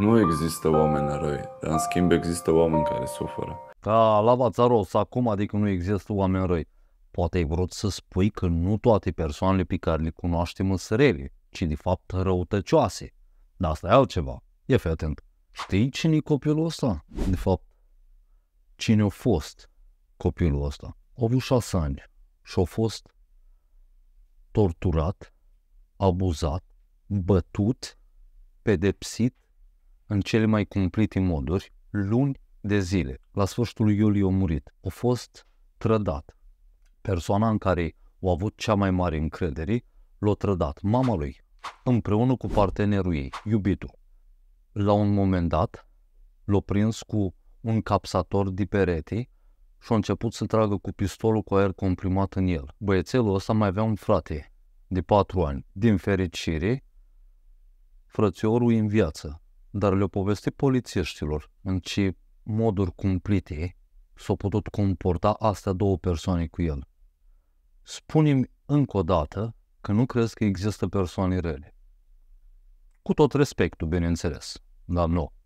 Nu există oameni răi, dar în schimb există oameni care suferă. Ca da, la Vațaros, acum adică nu există oameni răi. Poate ai vrut să spui că nu toate persoanele pe care le cunoaștem sunt rele, ci de fapt răutăcioase. Dar asta e altceva. E fi atent. Știi cine e copilul ăsta? De fapt, cine a fost copilul ăsta? A avut șase ani și a fost torturat, abuzat, bătut, pedepsit în cele mai cumplite moduri, luni de zile. La sfârșitul iulie a murit. A fost trădat. Persoana în care a avut cea mai mare încredere l-a trădat. Mama lui, împreună cu partenerul ei, iubitul. La un moment dat, l-a prins cu un capsator de perete și a început să tragă cu pistolul cu aer comprimat în el. Băiețelul ăsta mai avea un frate de patru ani. Din fericire, frățiorul în viață dar le-a povestit polițiștilor în ce moduri cumplite s-au putut comporta astea două persoane cu el. spune încă o dată că nu crezi că există persoane rele. Cu tot respectul, bineînțeles, dar nu.